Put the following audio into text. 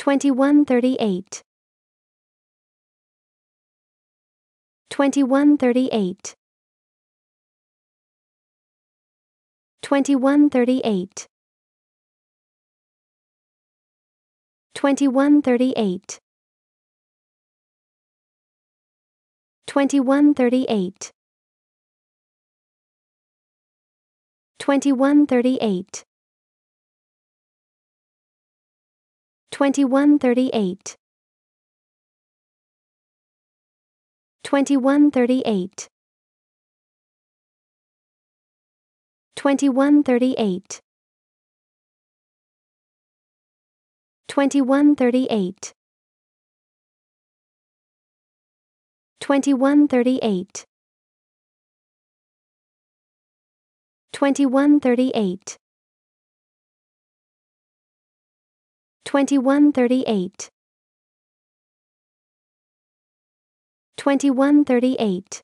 2138 2138 2138 2138 2138 2138 2138 2138 2138 2138 2138 2138 2138 2138